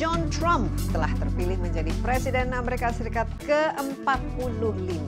John Trump telah terpilih menjadi Presiden Amerika Serikat ke-45.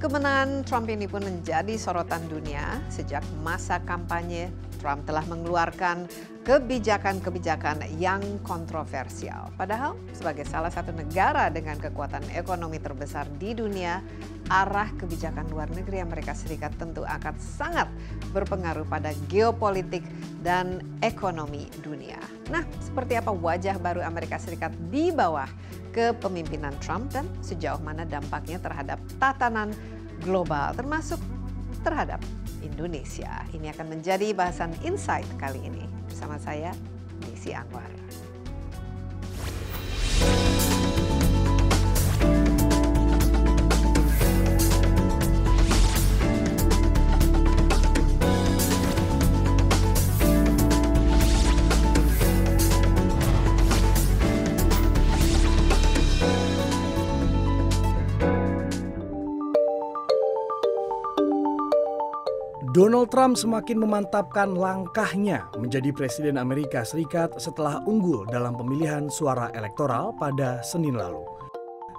Kemenangan Trump ini pun menjadi sorotan dunia sejak masa kampanye Trump telah mengeluarkan kebijakan-kebijakan yang kontroversial. Padahal sebagai salah satu negara dengan kekuatan ekonomi terbesar di dunia, arah kebijakan luar negeri Amerika Serikat tentu akan sangat berpengaruh pada geopolitik dan ekonomi dunia. Nah, seperti apa wajah baru Amerika Serikat di bawah kepemimpinan Trump dan sejauh mana dampaknya terhadap tatanan global termasuk terhadap Indonesia. Ini akan menjadi bahasan insight kali ini bersama saya Desi Anwar. Donald Trump semakin memantapkan langkahnya menjadi Presiden Amerika Serikat setelah unggul dalam pemilihan suara elektoral pada Senin lalu.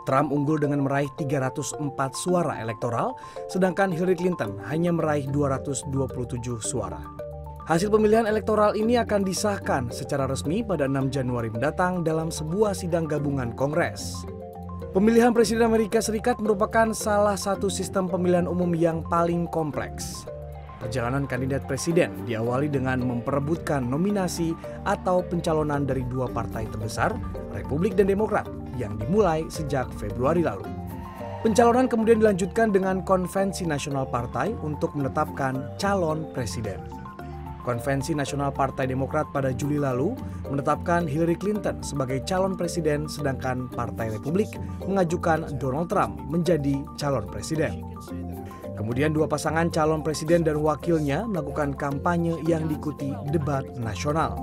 Trump unggul dengan meraih 304 suara elektoral, sedangkan Hillary Clinton hanya meraih 227 suara. Hasil pemilihan elektoral ini akan disahkan secara resmi pada 6 Januari mendatang dalam sebuah sidang gabungan Kongres. Pemilihan Presiden Amerika Serikat merupakan salah satu sistem pemilihan umum yang paling kompleks. Perjalanan kandidat presiden diawali dengan memperebutkan nominasi atau pencalonan dari dua partai terbesar, Republik dan Demokrat, yang dimulai sejak Februari lalu. Pencalonan kemudian dilanjutkan dengan konvensi nasional partai untuk menetapkan calon presiden. Konvensi Nasional Partai Demokrat pada Juli lalu menetapkan Hillary Clinton sebagai calon presiden sedangkan Partai Republik mengajukan Donald Trump menjadi calon presiden. Kemudian dua pasangan calon presiden dan wakilnya melakukan kampanye yang diikuti debat nasional.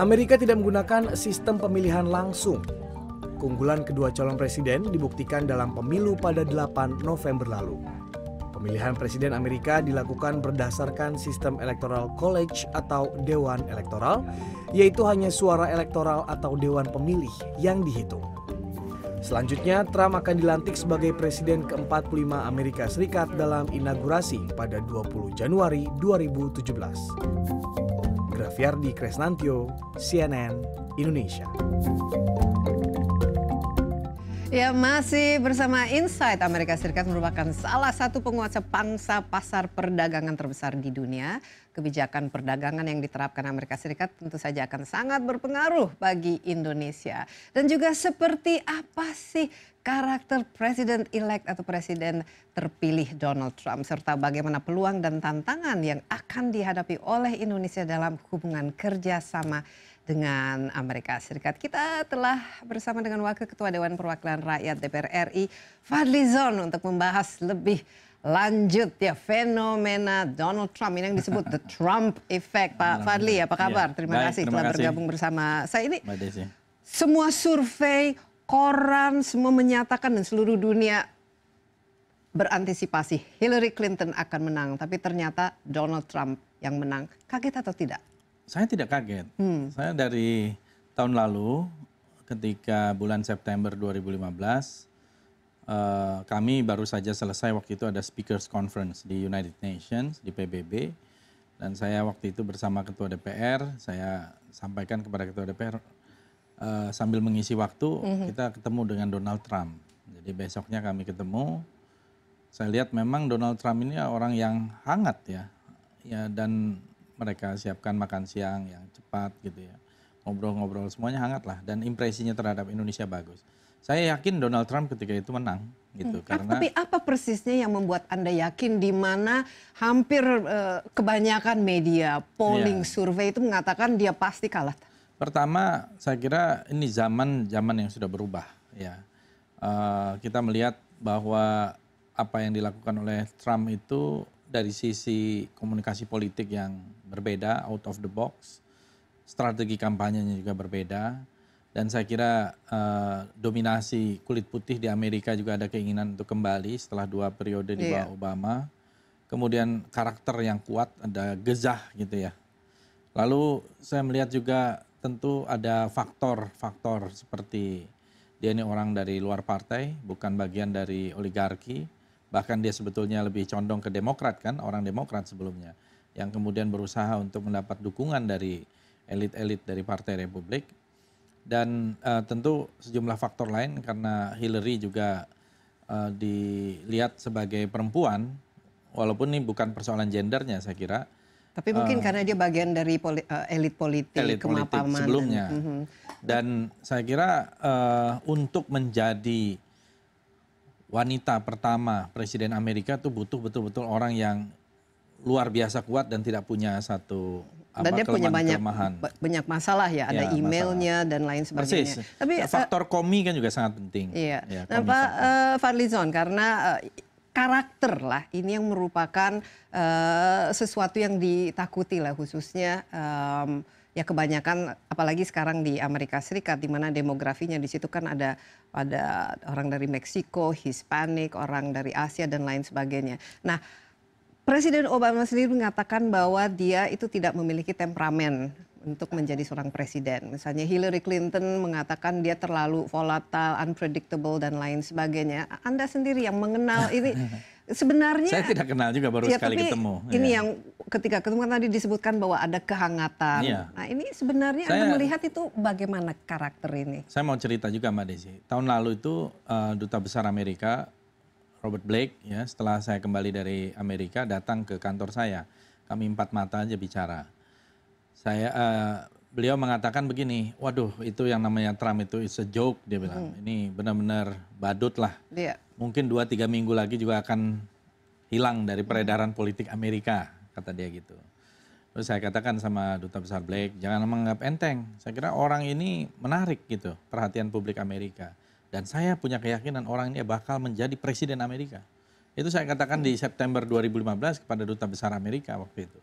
Amerika tidak menggunakan sistem pemilihan langsung. Keunggulan kedua calon presiden dibuktikan dalam pemilu pada 8 November lalu. Pemilihan presiden Amerika dilakukan berdasarkan sistem Electoral College atau Dewan Elektoral, yaitu hanya suara elektoral atau dewan pemilih yang dihitung. Selanjutnya, Trump akan dilantik sebagai presiden ke-45 Amerika Serikat dalam inaugurasi pada 20 Januari 2017. Grafiardi Kresnantio, CNN, Indonesia. Ya masih bersama Insight Amerika Serikat merupakan salah satu penguasa pangsa pasar perdagangan terbesar di dunia. Kebijakan perdagangan yang diterapkan Amerika Serikat tentu saja akan sangat berpengaruh bagi Indonesia. Dan juga seperti apa sih karakter presiden elect atau presiden terpilih Donald Trump serta bagaimana peluang dan tantangan yang akan dihadapi oleh Indonesia dalam hubungan kerjasama dengan Amerika Serikat. Kita telah bersama dengan Wakil Ketua Dewan Perwakilan Rakyat DPR RI Fadli Zon untuk membahas lebih lanjut ya fenomena Donald Trump ini yang disebut the Trump effect. Pak Fadli apa iya. kabar? Ya, terima baik, kasih terima telah kasih. bergabung bersama saya ini. Semua survei, koran semua menyatakan dan seluruh dunia berantisipasi Hillary Clinton akan menang, tapi ternyata Donald Trump yang menang. Kaget atau tidak? saya tidak kaget. Hmm. Saya dari tahun lalu ketika bulan September 2015 Uh, eh, kami baru saja selesai waktu itu ada speakers conference di United Nations di PBB dan saya waktu itu bersama ketua DPR saya sampaikan kepada ketua DPR uh, eh, sambil mengisi waktu hmm kita ketemu dengan Donald Trump jadi besoknya kami ketemu saya lihat memang Donald Trump ini orang yang hangat ya ya dan mereka siapkan makan siang yang cepat gitu ya. Ngobrol-ngobrol semuanya hangat lah dan impresinya terhadap Indonesia bagus. Saya yakin Donald Trump ketika itu menang gitu hmm. Ah, karena Tapi apa persisnya yang membuat Anda yakin di mana hampir eh, kebanyakan media polling yeah. survei itu mengatakan dia pasti kalah? Pertama, saya kira ini zaman-zaman yang sudah berubah ya. Uh, kita melihat bahwa apa yang dilakukan oleh Trump itu dari sisi komunikasi politik yang berbeda out of the box, strategi kampanyenya juga berbeda, dan saya kira uh, dominasi kulit putih di Amerika juga ada keinginan untuk kembali setelah dua periode di iya. bawah yeah. Obama. Kemudian karakter yang kuat ada gezah gitu ya. Lalu saya melihat juga tentu ada faktor-faktor seperti dia ini orang dari luar partai, bukan bagian dari oligarki, bahkan dia sebetulnya lebih condong ke Demokrat kan, orang Demokrat sebelumnya yang kemudian berusaha untuk mendapat dukungan dari elit-elit dari Partai Republik dan uh, tentu sejumlah faktor lain karena Hillary juga uh, dilihat sebagai perempuan walaupun ini bukan persoalan gendernya saya kira tapi mungkin uh, karena dia bagian dari poli, uh, elit politik elit politik sebelumnya dan, mm -hmm. dan saya kira uh, untuk menjadi wanita pertama presiden Amerika itu butuh betul-betul orang yang luar biasa kuat dan tidak punya satu apa, dan dia punya banyak kelemahan. banyak masalah ya ada ya, emailnya masalah. dan lain sebagainya. Persis. Tapi ya, faktor uh, komi kan juga sangat penting. Iya. Ya, nah Pak uh, Fadlizon karena uh, karakter lah ini yang merupakan uh, sesuatu yang ditakuti lah khususnya um, ya kebanyakan apalagi sekarang di Amerika Serikat di mana demografinya di situ kan ada ada orang dari Meksiko, Hispanik, orang dari Asia dan lain sebagainya. Nah presiden obama sendiri mengatakan bahwa dia itu tidak memiliki temperamen untuk menjadi seorang presiden misalnya hillary clinton mengatakan dia terlalu volatile unpredictable dan lain sebagainya anda sendiri yang mengenal ini sebenarnya saya tidak kenal juga baru ya, sekali ketemu ini ya. yang ketika ketemu kan tadi disebutkan bahwa ada kehangatan ya. nah ini sebenarnya saya, anda melihat itu bagaimana karakter ini saya mau cerita juga mbak desi tahun lalu itu uh, duta besar Amerika Robert Blake ya setelah saya kembali dari Amerika datang ke kantor saya. Kami empat mata aja bicara. Saya uh, beliau mengatakan begini, waduh itu yang namanya Trump itu is a joke dia bilang. Hmm. Ini benar-benar badut lah. Yeah. Mungkin dua tiga minggu lagi juga akan hilang dari peredaran politik Amerika kata dia gitu. Terus saya katakan sama Duta Besar Blake, jangan menganggap enteng. Saya kira orang ini menarik gitu perhatian publik Amerika. Dan saya punya keyakinan orang ini bakal menjadi presiden Amerika. Itu saya katakan di September 2015 kepada Duta Besar Amerika waktu itu.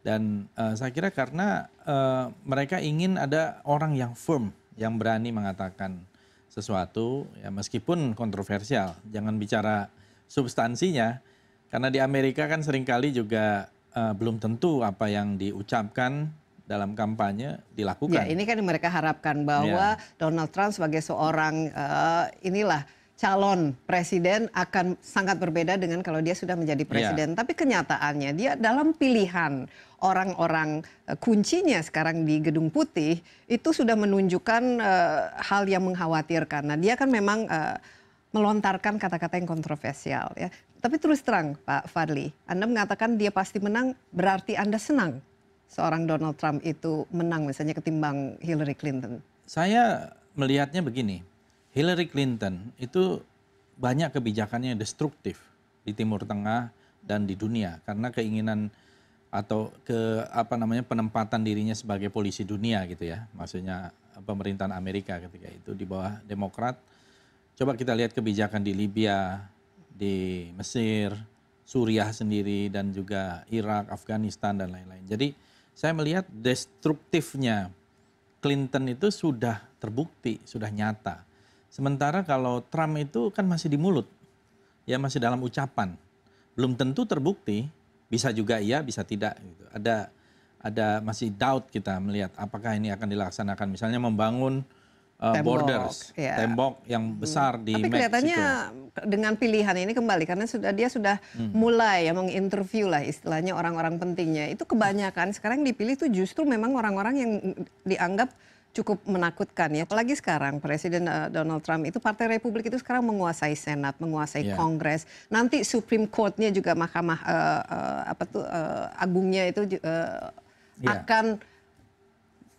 Dan uh, saya kira karena uh, mereka ingin ada orang yang firm, yang berani mengatakan sesuatu, ya meskipun kontroversial. Jangan bicara substansinya, karena di Amerika kan seringkali juga uh, belum tentu apa yang diucapkan dalam kampanye dilakukan. Ya, ini kan mereka harapkan bahwa ya. Donald Trump sebagai seorang uh, inilah calon presiden akan sangat berbeda dengan kalau dia sudah menjadi ya. presiden. Ya. Tapi kenyataannya dia dalam pilihan orang-orang eh, kuncinya sekarang di Gedung Putih itu sudah menunjukkan uh, hal yang mengkhawatirkan. Nah, dia kan memang uh, melontarkan kata-kata yang kontroversial ya. Tapi terus terang Pak Fadli, Anda mengatakan dia pasti menang berarti Anda senang seorang Donald Trump itu menang misalnya ketimbang Hillary Clinton? Saya melihatnya begini, Hillary Clinton itu banyak kebijakannya destruktif di Timur Tengah dan di dunia karena keinginan atau ke apa namanya penempatan dirinya sebagai polisi dunia gitu ya maksudnya pemerintahan Amerika ketika itu di bawah Demokrat coba kita lihat kebijakan di Libya di Mesir Suriah sendiri dan juga Irak Afghanistan dan lain-lain jadi saya melihat destruktifnya Clinton itu sudah terbukti, sudah nyata. Sementara kalau Trump itu kan masih di mulut, ya masih dalam ucapan. Belum tentu terbukti, bisa juga iya, bisa tidak. Gitu. Ada ada masih doubt kita melihat apakah ini akan dilaksanakan. Misalnya membangun Eh, tembok, borders, iya. tembok yang hmm. besar hmm. di Tapi kelihatannya dengan pilihan ini kembali karena sudah dia sudah hmm. mulai ya menginterview lah istilahnya orang-orang pentingnya. Itu kebanyakan sekarang dipilih itu justru memang orang-orang yang dianggap cukup menakutkan ya. Apalagi sekarang Presiden eh, Donald Trump itu Partai Republik itu sekarang menguasai Senat, menguasai iya. Kongres. Nanti Supreme Court-nya juga Mahkamah uh, uh, apa tuh Agungnya itu iya. akan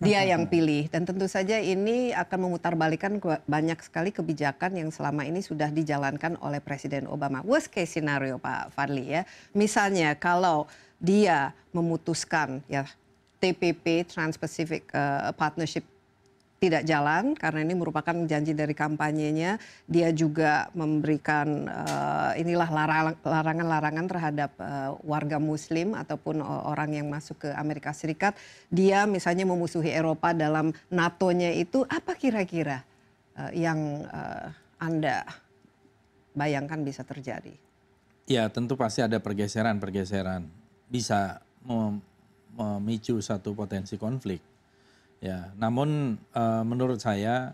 dia yang pilih dan tentu saja ini akan memutarbalikan banyak sekali kebijakan yang selama ini sudah dijalankan oleh Presiden Obama. Worst case scenario Pak Fadli ya, misalnya kalau dia memutuskan ya TPP (Trans-Pacific eh, Partnership tidak jalan karena ini merupakan janji dari kampanyenya dia juga memberikan eh, inilah larangan larangan terhadap eh, warga muslim ataupun eh, orang yang masuk ke Amerika Serikat dia misalnya memusuhi Eropa dalam NATO-nya itu apa kira-kira yang Anda bayangkan bisa terjadi Ya tentu pasti ada pergeseran-pergeseran bisa memicu satu potensi konflik Ya, namun uh, menurut saya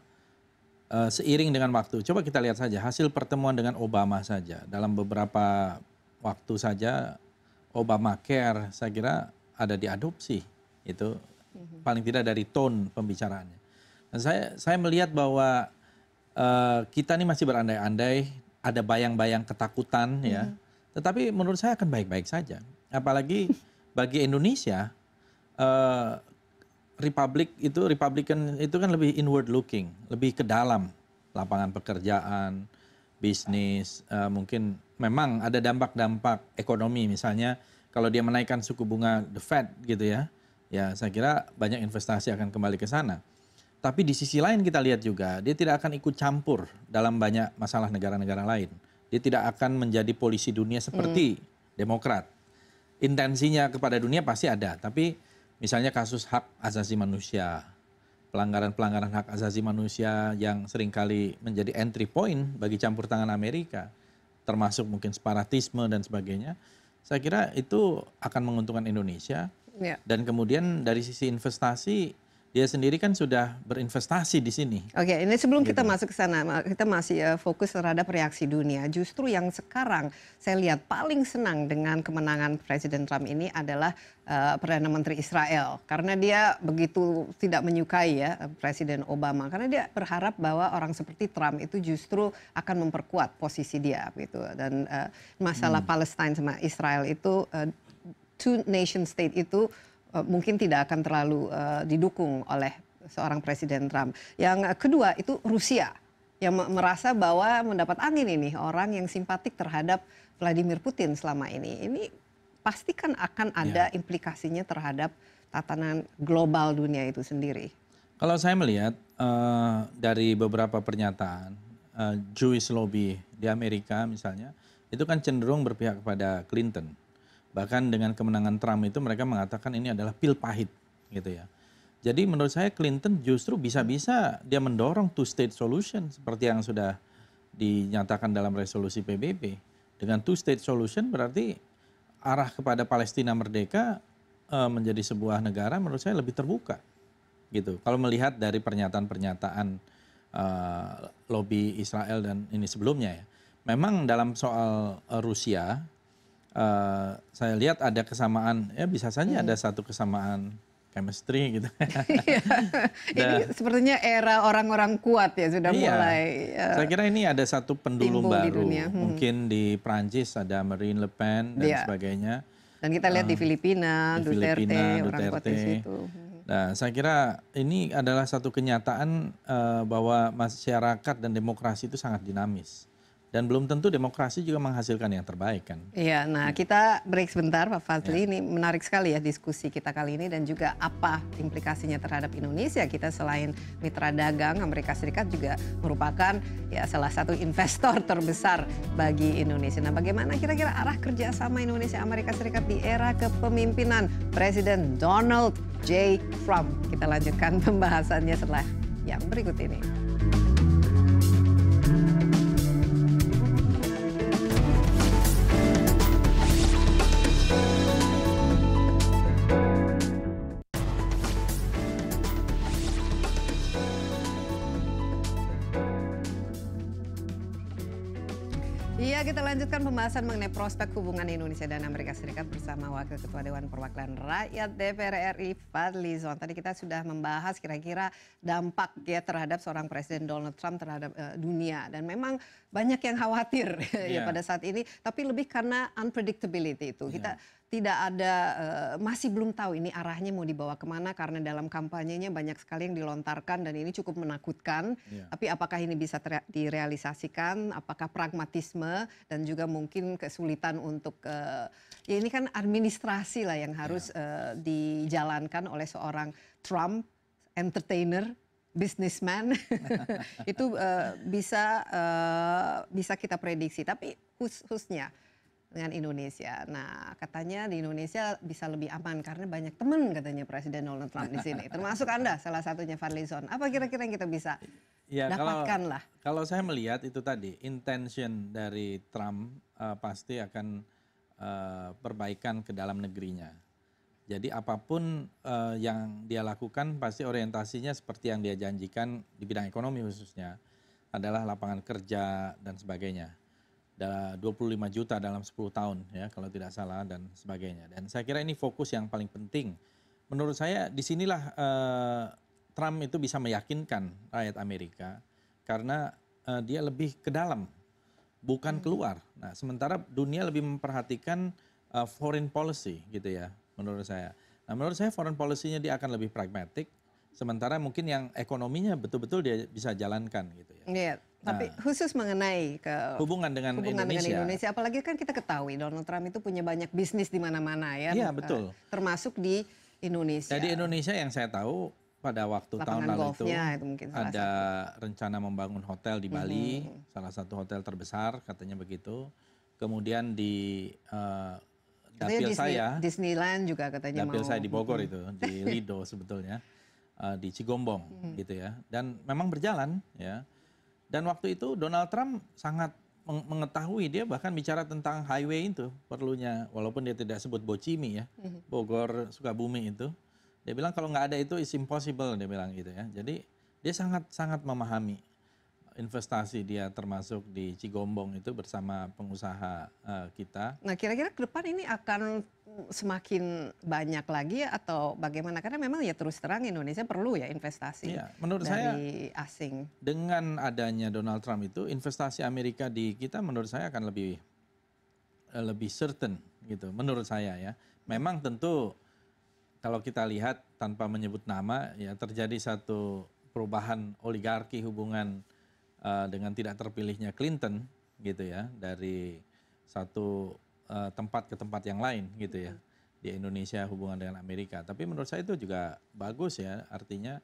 uh, seiring dengan waktu, coba kita lihat saja hasil pertemuan dengan Obama saja dalam beberapa waktu saja Obama Care saya kira ada diadopsi itu mm-hmm. paling tidak dari tone pembicaraannya. Dan saya saya melihat bahwa uh, kita ini masih berandai-andai ada bayang-bayang ketakutan mm-hmm. ya, mhm. tetapi menurut saya akan baik-baik saja. Apalagi bagi Indonesia uh, republik itu republican itu kan lebih inward looking lebih ke dalam lapangan pekerjaan bisnis uh, mungkin memang ada dampak-dampak ekonomi misalnya kalau dia menaikkan suku bunga the Fed gitu ya ya saya kira banyak investasi akan kembali ke sana tapi di sisi lain kita lihat juga dia tidak akan ikut campur dalam banyak masalah negara-negara lain dia tidak akan menjadi polisi dunia seperti mm. Demokrat intensinya kepada dunia pasti ada tapi Misalnya kasus hak asasi manusia, pelanggaran-pelanggaran hak asasi manusia yang seringkali menjadi entry point bagi campur tangan Amerika, termasuk mungkin separatisme dan sebagainya, saya kira itu akan menguntungkan Indonesia. Ya. Dan kemudian dari sisi investasi dia sendiri kan sudah berinvestasi di sini. Oke, ini sebelum gitu. kita masuk ke sana, kita masih eh, fokus terhadap reaksi dunia. Justru yang sekarang saya lihat paling senang dengan kemenangan Presiden Trump ini adalah uh, Perdana Menteri Israel karena dia begitu tidak menyukai ya Presiden Obama karena dia berharap bahwa orang seperti Trump itu justru akan memperkuat posisi dia gitu dan uh, masalah hmm. Palestina sama Israel itu uh, two nation state itu Eh, mungkin tidak akan terlalu eh, didukung oleh seorang presiden Trump. Yang kedua itu Rusia yang merasa bahwa mendapat angin ini orang yang simpatik terhadap Vladimir Putin selama ini. Ini pasti kan akan ya. ada ya. implikasinya terhadap tatanan global dunia itu sendiri. Kalau saya melihat uh, dari beberapa pernyataan uh, Jewish lobby di Amerika misalnya, itu kan cenderung berpihak kepada Clinton Bahkan dengan kemenangan Trump itu mereka mengatakan ini adalah pil pahit gitu ya. Jadi menurut saya Clinton justru bisa-bisa dia mendorong two state solution seperti yang sudah dinyatakan dalam resolusi PBB. Dengan two state solution berarti arah kepada Palestina merdeka eh, menjadi sebuah negara menurut saya lebih terbuka gitu. Kalau melihat dari pernyataan-pernyataan uh, lobby Israel dan ini sebelumnya ya. Memang dalam soal eh, Rusia Eh, saya lihat ada kesamaan, ya bisa saja hmm. ada satu kesamaan chemistry gitu. Iya. ini sepertinya era orang-orang kuat ya sudah iya. mulai. Uh, saya kira ini ada satu pendulum baru. Di Hmm. Mungkin di Prancis ada Marine Le Pen dan yeah. sebagainya. Dan kita lihat uh, di eh, Filipina, di Duterte, Filipina, orang Duterte. kuat di situ. Hmm. Nah, saya kira ini adalah satu kenyataan uh, bahwa masyarakat dan demokrasi itu sangat dinamis dan belum tentu demokrasi juga menghasilkan yang terbaik kan. Iya, nah hmm. kita break sebentar Pak Fadli, ya. ini menarik sekali ya diskusi kita kali ini dan juga apa implikasinya terhadap Indonesia. Kita selain mitra dagang Amerika Serikat juga merupakan ya salah satu investor terbesar bagi Indonesia. Nah bagaimana kira-kira arah kerjasama Indonesia Amerika Serikat di era kepemimpinan Presiden Donald J. Trump? Kita lanjutkan pembahasannya setelah yang berikut ini. lanjutkan pembahasan mengenai prospek hubungan Indonesia dan Amerika Serikat bersama Wakil Ketua Dewan Perwakilan Rakyat DPR RI Fadli Zon. Tadi kita sudah membahas kira-kira dampak ya terhadap seorang Presiden Donald Trump terhadap uh, dunia dan memang banyak yang khawatir ya iya. pada saat ini tapi lebih karena unpredictability itu iya. kita tidak ada eh, masih belum tahu ini arahnya mau dibawa kemana karena dalam kampanyenya banyak sekali yang dilontarkan dan ini cukup menakutkan iya. tapi apakah ini bisa direalisasikan apakah pragmatisme dan juga mungkin kesulitan untuk eh, ya ini kan administrasi lah yang harus eh, dijalankan oleh seorang Trump entertainer businessman itu eh, bisa eh, bisa kita prediksi tapi khususnya dengan Indonesia. Nah, katanya di Indonesia bisa lebih aman karena banyak teman katanya Presiden Donald Trump di sini. Termasuk Anda salah satunya Farlizon. Apa kira-kira yang kita bisa ya, dapatkan lah? Kalau, kalau saya melihat itu tadi intention dari Trump uh, pasti akan uh, perbaikan ke dalam negerinya. Jadi apapun uh, yang dia lakukan pasti orientasinya seperti yang dia janjikan di bidang ekonomi khususnya adalah lapangan kerja dan sebagainya. Ada 25 juta dalam 10 tahun ya kalau tidak salah dan sebagainya. Dan saya kira ini fokus yang paling penting. Menurut saya disinilah uh, eh, Trump itu bisa meyakinkan rakyat Amerika karena uh, dia lebih ke dalam bukan hmm. keluar. Nah, sementara dunia lebih memperhatikan uh, foreign policy gitu ya menurut saya. Nah menurut saya foreign policy-nya dia akan lebih pragmatik, sementara mungkin yang ekonominya betul-betul dia bisa jalankan gitu ya. Iya, nah, tapi khusus mengenai ke hubungan dengan hubungan Indonesia. dengan Indonesia, apalagi kan kita ketahui Donald Trump itu punya banyak bisnis di mana-mana ya. Iya betul. Eh, termasuk di Indonesia. Jadi Indonesia yang saya tahu pada waktu Lapangan tahun lalu itu, itu ada satu. rencana membangun hotel di Bali, mm -hmm. salah satu hotel terbesar katanya begitu. Kemudian di uh, dapil Disney, saya Disneyland juga katanya dapil mau. saya di Bogor hmm. itu di Lido sebetulnya uh, di Cigombong hmm. gitu ya dan memang berjalan ya dan waktu itu Donald Trump sangat mengetahui dia bahkan bicara tentang highway itu perlunya walaupun dia tidak sebut Bocimi ya hmm. Bogor Sukabumi itu dia bilang kalau nggak ada itu is impossible dia bilang gitu ya jadi dia sangat sangat memahami investasi dia termasuk di Cigombong itu bersama pengusaha uh, kita. Nah, kira-kira ke depan ini akan semakin banyak lagi atau bagaimana? Karena memang ya terus terang Indonesia perlu ya investasi ya, menurut dari saya, asing. Dengan adanya Donald Trump itu, investasi Amerika di kita menurut saya akan lebih eh, lebih certain gitu. Menurut saya ya, memang tentu kalau kita lihat tanpa menyebut nama ya terjadi satu perubahan oligarki hubungan Eh, dengan tidak terpilihnya Clinton gitu ya dari satu eh, tempat ke tempat yang lain gitu ya di Indonesia hubungan dengan Amerika. Tapi menurut saya itu juga bagus ya, artinya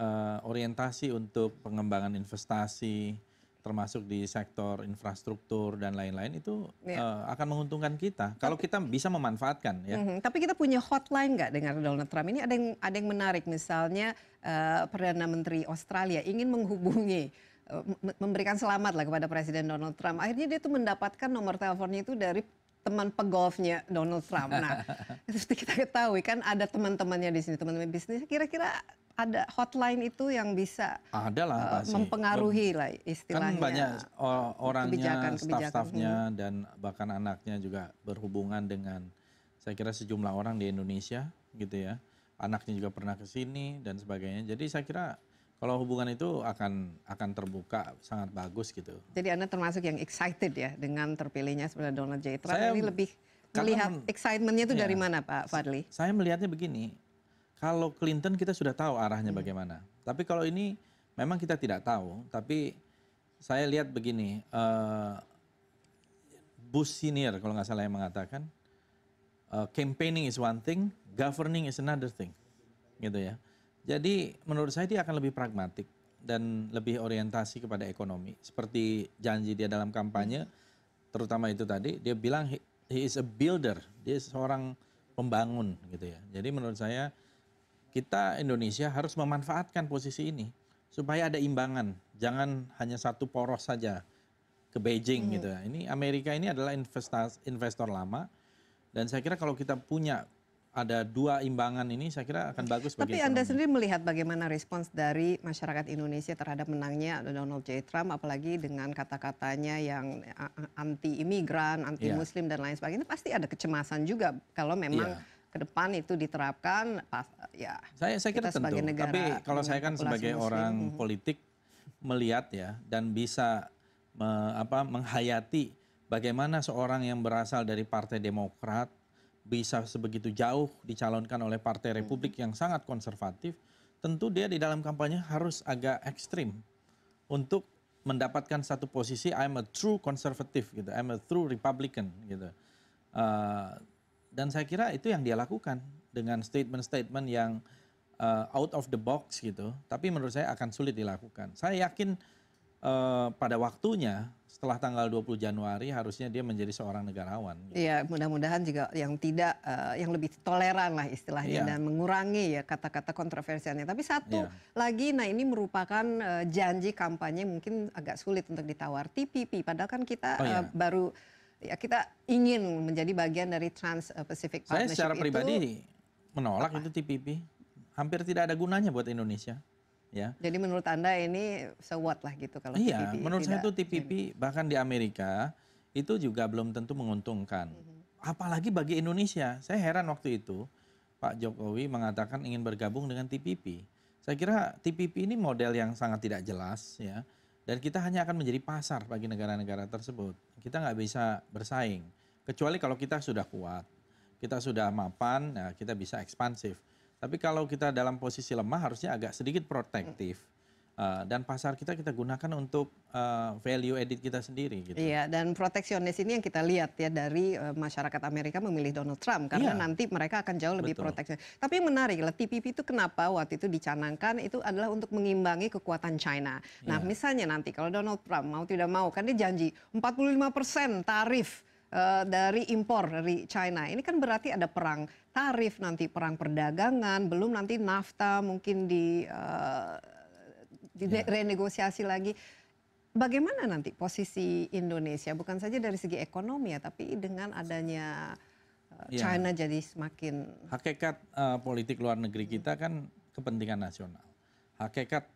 uh, orientasi untuk pengembangan investasi termasuk di sektor infrastruktur dan lain-lain itu ya. uh, akan menguntungkan kita tapi, kalau kita bisa memanfaatkan ya. Mm-hmm. Tapi kita punya hotline nggak dengan Donald Trump ini ada yang ada yang menarik misalnya uh, perdana menteri Australia ingin menghubungi Eh, memberikan selamat lah kepada Presiden Donald Trump. Akhirnya dia tuh mendapatkan nomor teleponnya itu dari teman pegolfnya Donald Trump. Nah, seperti kita ketahui kan ada teman-temannya di sini, teman-teman bisnis. Kira-kira ada hotline itu yang bisa Adalah, uh, eh, mempengaruhi lah istilahnya. Kan banyak orangnya, hmm. staff-staffnya dan bahkan anaknya juga berhubungan dengan saya kira sejumlah orang di Indonesia gitu ya. Anaknya juga pernah ke sini dan sebagainya. Jadi saya kira kalau hubungan itu akan akan terbuka sangat bagus gitu. Jadi Anda termasuk yang excited ya dengan terpilihnya sebenarnya Donald J. Trump saya, ini lebih melihat excitementnya itu ya, dari mana Pak Fadli? Saya melihatnya begini, kalau Clinton kita sudah tahu arahnya hmm. bagaimana, tapi kalau ini memang kita tidak tahu, tapi saya lihat begini, uh, Bush senior kalau nggak salah yang mengatakan, uh, campaigning is one thing, governing is another thing, gitu ya. Jadi menurut saya dia akan lebih pragmatik dan lebih orientasi kepada ekonomi. Seperti janji dia dalam kampanye, terutama itu tadi, dia bilang he, he is a builder, dia seorang pembangun gitu ya. Jadi menurut saya kita Indonesia harus memanfaatkan posisi ini supaya ada imbangan, jangan hanya satu poros saja ke Beijing hmm. gitu ya. Ini Amerika ini adalah investor investor lama dan saya kira kalau kita punya ada dua imbangan ini saya kira akan bagus bagi Tapi ekonomi. Anda sendiri melihat bagaimana respons dari masyarakat Indonesia terhadap menangnya Donald J. Trump apalagi dengan kata-katanya yang eh, eh, anti imigran, iya. anti muslim yeah. dan lain sebagainya pasti ada kecemasan juga kalau memang yeah ke depan itu diterapkan ya saya saya kira tentu negara, tapi kalau saya kan sebagai muslim. orang mhm. politik melihat ya dan bisa me, apa menghayati bagaimana seorang yang berasal dari partai Demokrat bisa sebegitu jauh dicalonkan oleh Partai hmm. Republik yang sangat konservatif, tentu dia di dalam kampanye harus agak ekstrim untuk mendapatkan satu posisi I'm a true conservative gitu, I'm a true Republican gitu. Uh, dan saya kira itu yang dia lakukan dengan statement-statement yang uh, out of the box gitu. Tapi menurut saya akan sulit dilakukan. Saya yakin uh, pada waktunya setelah tanggal 20 Januari harusnya dia menjadi seorang negarawan. Gitu. Iya, mudah-mudahan juga yang tidak uh, yang lebih toleran lah istilahnya ya. dan mengurangi ya kata-kata kontroversialnya. Tapi satu ya. lagi nah ini merupakan uh, janji kampanye mungkin agak sulit untuk ditawar TPP padahal kan kita oh, ya. uh, baru ya kita ingin menjadi bagian dari Trans Pacific Partnership Saya secara pribadi menolak apa? itu TPP. Hampir tidak ada gunanya buat Indonesia. Ya. Jadi menurut Anda ini so lah gitu kalau iya, TPP menurut saya itu TPP bahkan di Amerika itu juga belum tentu menguntungkan. Mm-hmm. Apalagi bagi Indonesia. Saya heran waktu itu Pak Jokowi mengatakan ingin bergabung dengan TPP. Saya kira TPP ini model yang sangat tidak jelas ya. Dan kita hanya akan menjadi pasar bagi negara-negara tersebut. Kita nggak bisa bersaing. Kecuali kalau kita sudah kuat, kita sudah mapan, nah kita bisa ekspansif. Tapi kalau kita dalam posisi lemah harusnya agak sedikit protektif. Hmm. Uh, dan pasar kita kita gunakan untuk uh, value edit kita sendiri gitu. Iya, dan proteksionis ini yang kita lihat ya dari uh, masyarakat Amerika memilih Donald Trump karena iya. nanti mereka akan jauh lebih Betul. Tapi yang menarik lah TPP itu kenapa waktu itu dicanangkan itu adalah untuk mengimbangi kekuatan China. Nah, iya. misalnya nanti kalau Donald Trump mau tidak mau kan dia janji 45% tarif Eh, dari impor dari china ini kan berarti ada perang tarif nanti perang perdagangan belum nanti nafta mungkin direnegosiasi eh, ya. lagi bagaimana nanti posisi indonesia bukan saja dari segi ekonomi ya tapi dengan adanya eh, ya. China jadi semakin hakikat politik luar negeri kita kan kepentingan nasional. Hakikat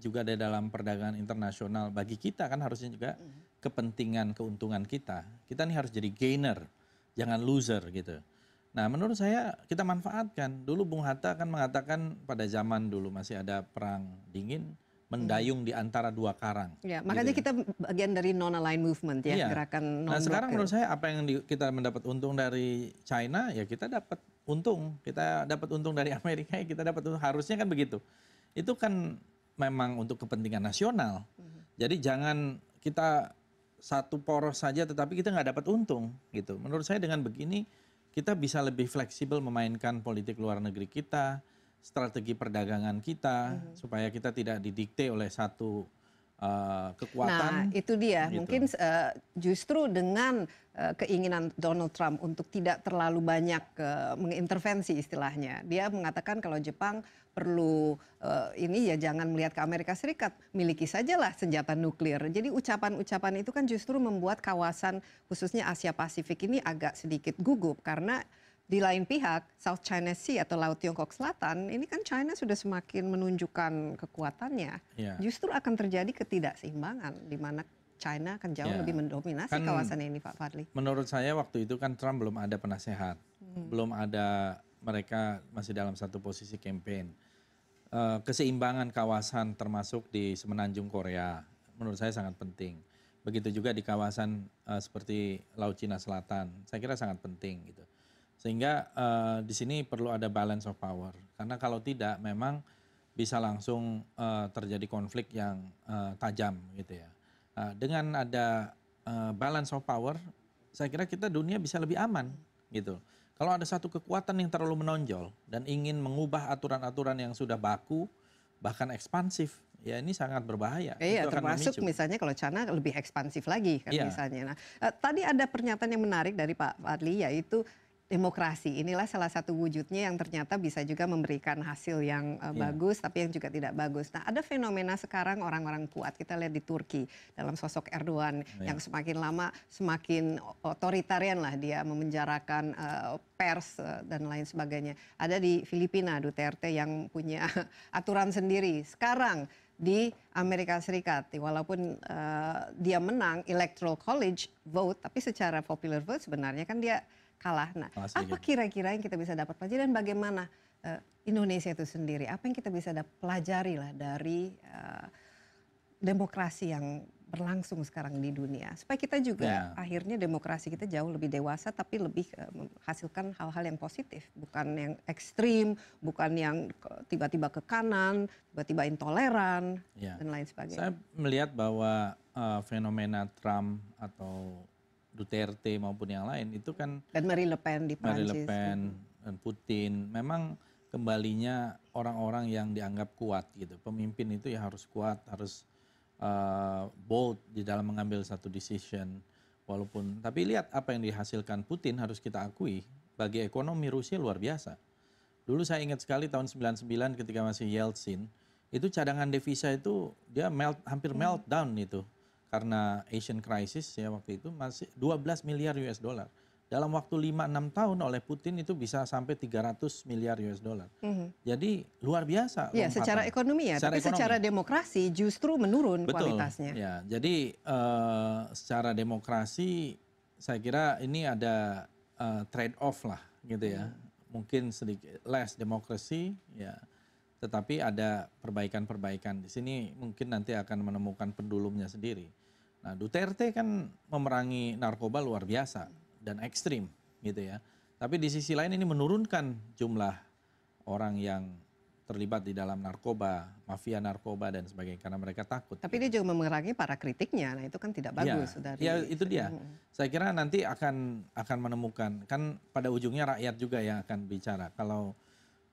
juga ada dalam perdagangan internasional bagi kita kan harusnya juga mm-hmm kepentingan keuntungan kita, kita nih harus jadi gainer, jangan loser gitu. Nah, menurut saya kita manfaatkan. Dulu Bung Hatta kan mengatakan pada zaman dulu masih ada perang dingin, mendayung di antara dua karang. Ya, gitu makanya gitu. kita bagian dari non-aligned movement ya, iya. nah, ya. gerakan non Nah, sekarang menurut saya apa yang di, kita mendapat untung dari China, ya kita dapat untung. Kita dapat untung dari Amerika, ya kita dapat untung. Harusnya kan begitu. Itu kan memang untuk kepentingan nasional. Mhm. Jadi jangan kita satu poros saja tetapi kita nggak dapat untung gitu. Menurut saya dengan begini kita bisa lebih fleksibel memainkan politik luar negeri kita, strategi perdagangan kita mm-hmm. supaya kita tidak didikte oleh satu uh, kekuatan. Nah, itu dia. Gitu. Mungkin uh, justru dengan uh, keinginan Donald Trump untuk tidak terlalu banyak uh, mengintervensi istilahnya. Dia mengatakan kalau Jepang perlu eh, ini ya jangan melihat ke amerika serikat miliki sajalah senjata nuklir jadi ucapan ucapan itu kan justru membuat kawasan khususnya asia pasifik ini agak sedikit gugup karena di lain pihak south china sea atau laut tiongkok selatan ini kan china sudah semakin menunjukkan kekuatannya iya. justru akan terjadi ketidakseimbangan di mana China akan jauh iya. lebih mendominasi kan kawasan ini Pak Fadli. Menurut saya waktu itu kan Trump belum ada penasehat, hmm. belum ada mereka masih dalam satu posisi campaign. Uh, keseimbangan kawasan termasuk di semenanjung Korea menurut saya sangat penting. Begitu juga di kawasan uh, seperti Laut Cina Selatan, saya kira sangat penting gitu. Sehingga uh, di sini perlu ada balance of power karena kalau tidak memang bisa langsung uh, terjadi konflik yang uh, tajam gitu ya. Uh, dengan ada uh, balance of power, saya kira kita dunia bisa lebih aman gitu. Kalau ada satu kekuatan yang terlalu menonjol dan ingin mengubah aturan-aturan yang sudah baku, bahkan ekspansif, ya ini sangat berbahaya. Iya, Itu termasuk misalnya kalau China lebih ekspansif lagi kan iya. misalnya. Nah, eh, tadi ada pernyataan yang menarik dari Pak Fadli yaitu demokrasi inilah salah satu wujudnya yang ternyata bisa juga memberikan hasil yang eh, iya. bagus tapi yang juga tidak bagus. Nah ada fenomena sekarang orang-orang kuat kita lihat di Turki dalam sosok Erdogan iya. yang semakin lama semakin otoritarian lah dia memenjarakan eh, pers eh, dan lain sebagainya. Ada di Filipina Duterte yang punya aturan sendiri. Sekarang di Amerika Serikat. Walaupun dia menang electoral college vote, tapi secara popular vote sebenarnya kan dia kalah. Nah, apa kira-kira yang kita bisa dapat pelajari dan bagaimana uh, Indonesia itu sendiri? Apa yang kita bisa pelajari lah dari uh, demokrasi yang berlangsung sekarang di dunia supaya kita juga yeah. akhirnya demokrasi kita jauh lebih dewasa tapi lebih uh, menghasilkan hal-hal yang positif bukan yang ekstrim bukan yang tiba-tiba ke kanan tiba-tiba intoleran yeah. dan lain sebagainya. Saya melihat bahwa uh, fenomena Trump atau Duterte maupun yang lain itu kan dan Marie Le Pen di Prancis. Marie Le Pen dan Putin memang kembalinya orang-orang yang dianggap kuat gitu. Pemimpin itu ya harus kuat, harus uh, bold di dalam mengambil satu decision walaupun tapi lihat apa yang dihasilkan Putin harus kita akui bagi ekonomi Rusia luar biasa. Dulu saya ingat sekali tahun 99 ketika masih Yeltsin, itu cadangan devisa itu dia melt hampir mm. meltdown hmm. itu karena Asian crisis ya waktu itu masih 12 miliar US dollar. Dalam waktu 5 6 tahun oleh Putin itu bisa sampai 300 miliar US dollar. Mm -hmm. Jadi luar biasa. Ya, secara ekonomi ya, secara tapi ekonomi. secara demokrasi justru menurun Betul, kualitasnya. Ya, jadi uh, secara demokrasi saya kira ini ada uh, eh, trade off lah gitu ya. Mm. Mungkin sedikit less demokrasi ya tetapi ada perbaikan-perbaikan di sini mungkin nanti akan menemukan pendulumnya sendiri. Nah, Duterte kan memerangi narkoba luar biasa dan ekstrim gitu ya. Tapi di sisi lain ini menurunkan jumlah orang yang terlibat di dalam narkoba, mafia narkoba dan sebagainya karena mereka takut. Tapi dia juga memerangi para kritiknya, nah itu kan tidak iya. bagus. Ya, ya itu dia. Hmm. Saya kira nanti akan akan menemukan kan pada ujungnya rakyat juga yang akan bicara. Kalau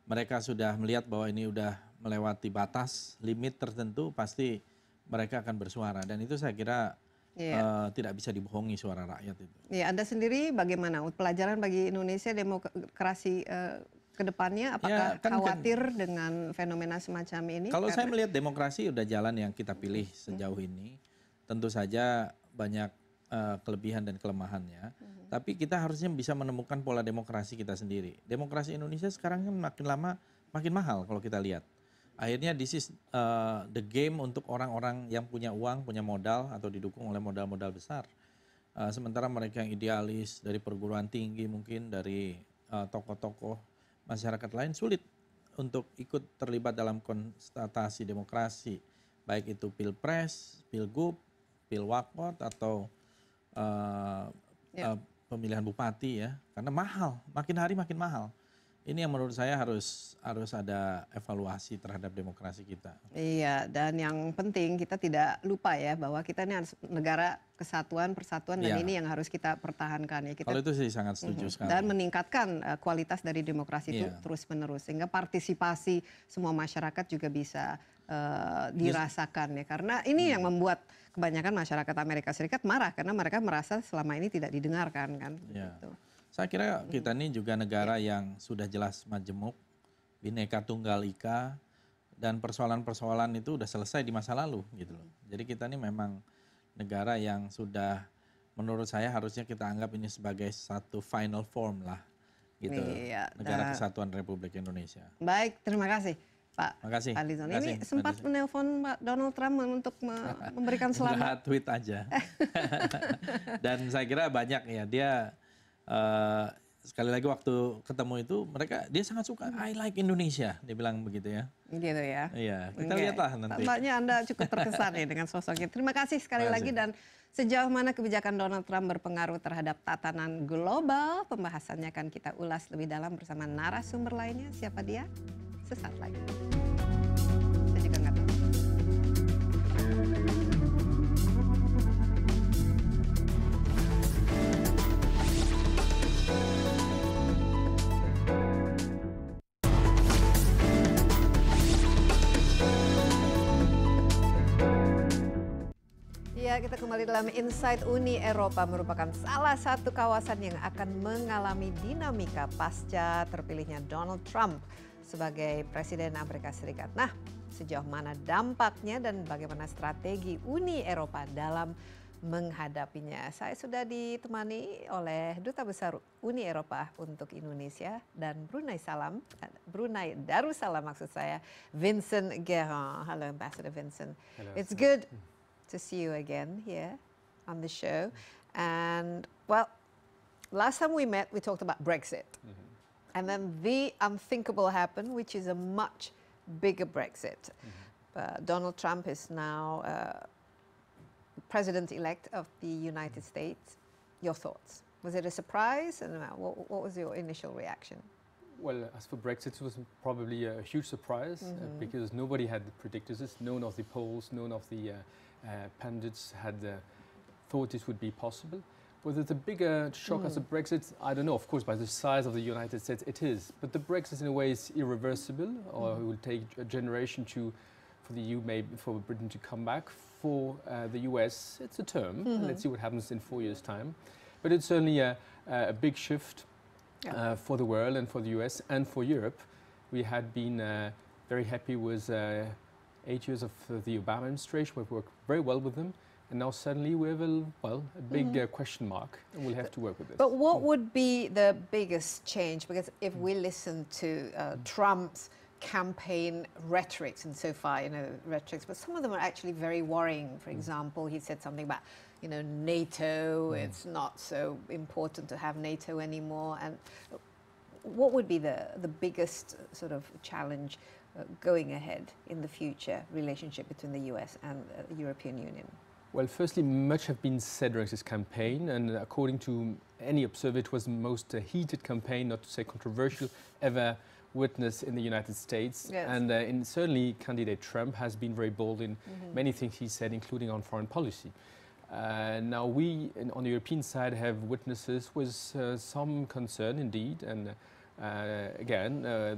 mereka sudah melihat bahwa ini sudah melewati batas limit tertentu, pasti mereka akan bersuara dan itu saya kira yeah. Iya. uh, tidak bisa dibohongi suara rakyat itu. Ya, Anda sendiri bagaimana pelajaran bagi Indonesia demokrasi uh, depannya ya, apakah ya, kan, khawatir kan, dengan fenomena semacam ini? Kalau saya melihat demokrasi udah jalan yang kita pilih mm-hmm. sejauh ini, tentu saja banyak uh, kelebihan dan kelemahannya. Hmm. Tapi kita harusnya bisa menemukan pola demokrasi kita sendiri. Demokrasi Indonesia sekarang kan makin lama makin mahal kalau kita lihat akhirnya this is uh, the game untuk orang-orang yang punya uang, punya modal atau didukung oleh modal-modal besar. Uh, sementara mereka yang idealis dari perguruan tinggi mungkin dari uh, tokoh-tokoh uh, masyarakat lain sulit untuk ikut terlibat dalam konstatasi demokrasi, baik itu pilpres, pilgub, pilwakot atau uh, yeah. uh, pemilihan bupati ya, karena mahal, makin hari makin mahal ini yang menurut saya harus harus ada evaluasi terhadap demokrasi kita. Iya, dan yang penting kita tidak lupa ya bahwa kita ini harus negara kesatuan persatuan dan iya. ini yang harus kita pertahankan ya kita. Kalau itu sih sangat setuju mm -hmm. sekali. Dan meningkatkan uh, kualitas dari demokrasi itu iya. terus menerus sehingga partisipasi semua masyarakat juga bisa uh, dirasakan ya karena ini yang hmm. membuat kebanyakan masyarakat Amerika Serikat marah karena mereka merasa selama ini tidak didengarkan kan. Iya. Gitu. Saya kira hmm. kita ini juga iya. negara yang sudah jelas majemuk, bineka tunggal ika, dan persoalan-persoalan itu sudah selesai di masa lalu gitu loh. Hmm. Jadi kita ini memang negara yang sudah menurut saya harusnya kita anggap ini sebagai satu final form lah gitu. Iya, Negara nah. Kesatuan Republik Indonesia. Baik, terima kasih Pak. Makasih. Pak Makasih, ini sempat Makasih. menelpon Pak Donald Trump untuk memberikan selamat. Enggak, tweet aja. Dan saya kira banyak ya dia Eh, sekali lagi waktu ketemu itu mereka dia sangat suka I like Indonesia dia bilang begitu ya gitu ya iya kita okay. lihatlah nanti tampaknya anda cukup terkesan ya dengan sosoknya terima kasih sekali terima lagi dan sejauh mana kebijakan Donald Trump berpengaruh terhadap tatanan global pembahasannya akan kita ulas lebih dalam bersama narasumber lainnya siapa dia sesaat lagi saya juga nggak tahu kembali dalam Insight Uni Eropa merupakan salah satu kawasan yang akan mengalami dinamika pasca terpilihnya Donald Trump sebagai Presiden Amerika Serikat. Nah, sejauh mana dampaknya dan bagaimana strategi Uni Eropa dalam menghadapinya. Saya sudah ditemani oleh Duta Besar Uni Eropa untuk Indonesia dan Brunei Salam, Brunei Darussalam maksud saya, Vincent Guerin. Halo Ambassador Vincent. Hello. It's good hmm. to see you again here on the show. And well, last time we met, we talked about Brexit. Mm -hmm. And then the unthinkable happened, which is a much bigger Brexit. Mm -hmm. uh, Donald Trump is now uh, president elect of the United mm -hmm. States. Your thoughts? Was it a surprise? And uh, what, what was your initial reaction? Well, as for Brexit, it was probably a huge surprise mm -hmm. uh, mm-hmm. because nobody had predicted this. None of the polls, none of the uh, uh, pundits had uh, thought it would be possible. Whether it's a bigger shock mm. as a hmm. Brexit, I don't know. Of course, by the size of the United States, it is. But the Brexit, in a way, is irreversible, or mm. it will take a generation to, for the EU, maybe for Britain to come back. For uh, the US, it's a term. Mm -hmm. Let's see what happens in four years' time. But it's certainly a, a big shift yeah. uh, for the world and for the US and for Europe. We had been uh, very happy with uh, eight years of the Obama administration. We've worked very well with them. And now suddenly we have a, well, a big mm -hmm. uh, question mark, and we'll have to work with this. But what would be the biggest change? Because if mm we listen to uh, mm Trump's campaign rhetorics, and so far, you know, rhetorics, but some of them are actually very worrying. For mm. example, he said something about, you know, NATO, mm. it's not so important to have NATO anymore. And what would be the, the biggest uh, sort of challenge going ahead in the future relationship between the US and the European Union? Well, firstly, much have been said during this campaign, and according to any observer, it was the most uh, heated campaign, not to say controversial, ever witnessed in the United States. Yes. And, uh, and, certainly, candidate Trump has been very bold in mm -hmm. many things he said, including on foreign policy. Uh, now, we in, on the European side have witnesses with uh, some concern indeed, and uh, uh, again, uh,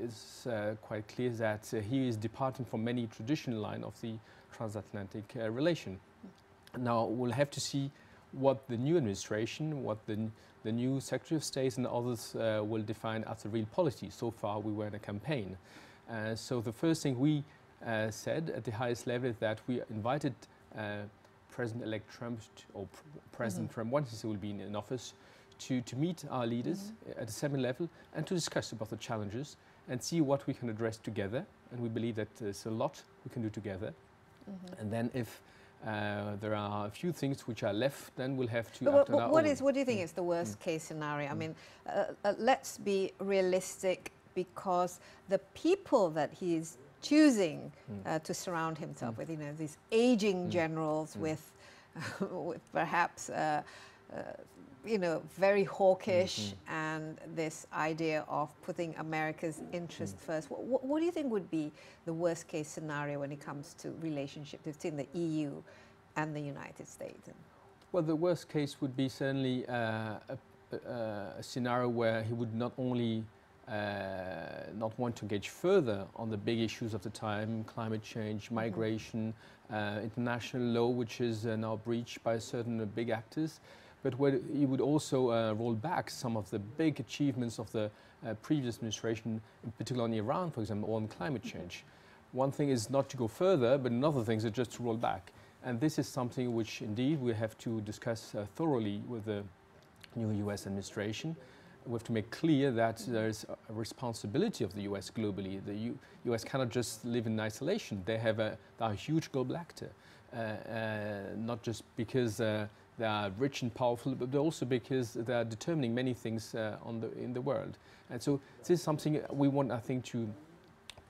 it's uh, quite clear that uh, he is departing from many traditional line of the transatlantic uh, relation. Now, we'll have to see what the new administration, what the, the new Secretary of State and others uh, will define as the real policy. So far, we were in a campaign. so the first thing we said at the highest level is that we invited President-elect Trump, or pr President mm -hmm. Trump, once he will be in, in office, to, to meet our leaders mm -hmm. at a seminar level and to discuss about the challenges and see what we can address together. And we believe that there's a lot we can do together. Mm -hmm. And then if uh, there are a few things which are left, then we'll have to. But what, what, what is? What do you think mm. is the worst mm. case scenario? Mm. I mean, uh, uh, let's be realistic, because the people that he is choosing mm. uh, to surround himself mm. with, you know, these aging mm. generals with, with perhaps uh, uh, you know, very hawkish mm -hmm. and this idea of putting America's interest mm -hmm. first. What, what, do you think would be the worst case scenario when it comes to relationship between the EU and the United States? Well, the worst case would be certainly uh, a, a, scenario where he would not only uh, not want to engage further on the big issues of the time, climate change, mm-hmm. migration, uh, international law, which is uh, now breached by certain big actors, but where he would also uh, roll back some of the big achievements of the uh, previous administration, particularly on Iran, for example, or on climate mm-hmm. change. One thing is not to go further, but another thing is just to roll back. And this is something which indeed we have to discuss uh, thoroughly with the new US administration. We have to make clear that mm-hmm. there is a responsibility of the US globally. The U US cannot just live in isolation. They, have a, a huge global actor, uh, uh, not just because uh, they are rich and powerful, but also because they are determining many things uh, the, in the world. And so this is something we want, I think, to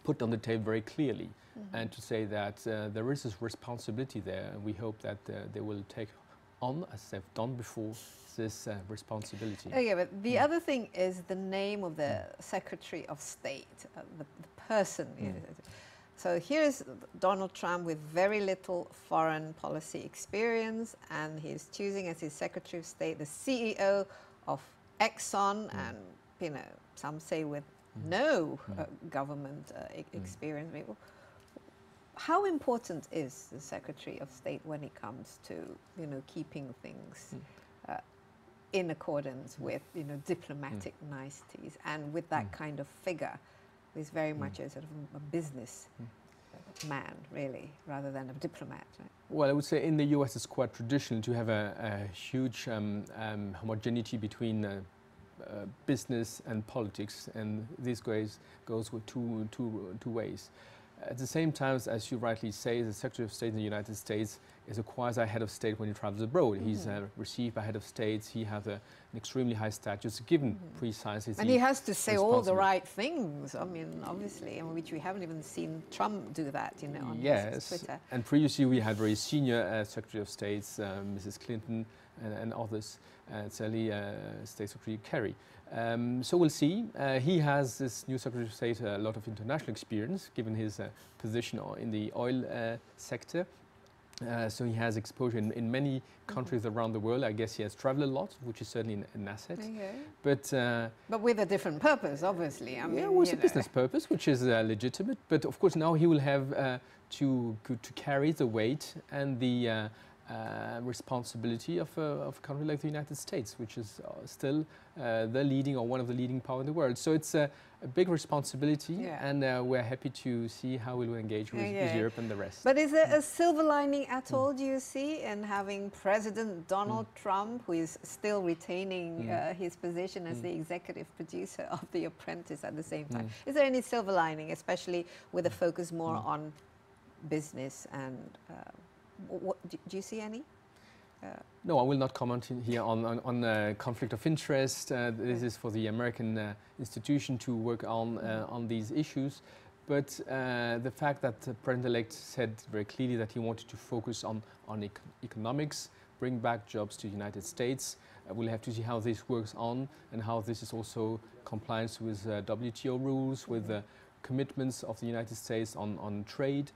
put on the table very clearly mm -hmm. and to say that uh, there is this responsibility there, and we hope that uh, they will take on, as they've done before, this uh, responsibility. Okay, but the yeah. Mm. other thing is the name of the mm. Secretary of State, uh, the, the, person. Mm. You know, so here's Donald Trump with very little foreign policy experience, and he's choosing as his Secretary of State the CEO of Exxon, mm. and you know some say with mm. no uh, hmm. government uh, e hmm. experience. Mm. How important is the Secretary of State when it comes to you know keeping things? Hmm. Uh, in accordance with you know diplomatic niceties and with that kind of figure He's very hmm. much a sort of a business hmm. man, really, rather than a diplomat. Right? Well, I would say in the US it's quite traditional to have a, a huge um, um, homogeneity between uh, uh, business and politics, and this goes, goes two, two, two ways. At the same time, as you rightly say, the Secretary of State in the United States is a quasi head of state when he travels abroad. Mm -hmm. He's uh, mm-hmm. received by head of states. He has a, an extremely high status given mm -hmm. precisely. And he has to say all the right things. I mean, obviously, in which we haven't even seen Trump do that. You know, on yes. Twitter. And previously, we had very senior uh, Secretary of States, uh, Mrs. Clinton, and, and others, Sally, uh, certainly uh, State Secretary Kerry. Um, so we'll see. Uh, he has, this new Secretary of State, a lot of international experience, given his uh, position in the oil uh, sector. Uh, so he has exposure in, in many mm-hmm. countries mm -hmm. around the world. I guess he has traveled a lot, which is certainly an, an asset. Okay. But uh, but with a different purpose, obviously. I yeah, mean, it was a know. business purpose, which is uh, legitimate. But of course, now he will have to to carry the weight and the uh, responsibility of a, uh, of a, country like the United States, which is uh, still uh, the leading or one of the leading power in the world. So it's a, a big responsibility, yeah. and uh, we're happy to see how we will engage with, with, Europe and the rest. But is there mm. a silver lining at mm. all, do you see, in having President Donald mm. Trump, who is still retaining mm. uh, his position as mm. the executive producer of The Apprentice at the same time? Is there any silver lining, especially with a focus more on business and what, do you see any? Uh, no, I will not comment here on, on, on conflict of interest. Uh, this is for the American uh, institution to work on, uh, mm-hmm. on these issues. But uh, the fact that President-elect said very clearly that he wanted to focus on, on ec economics, bring back jobs to the United States, we'll have to see how this works on and how this is also compliance with WTO rules, with mm-hmm. the commitments of the United States on, on trade.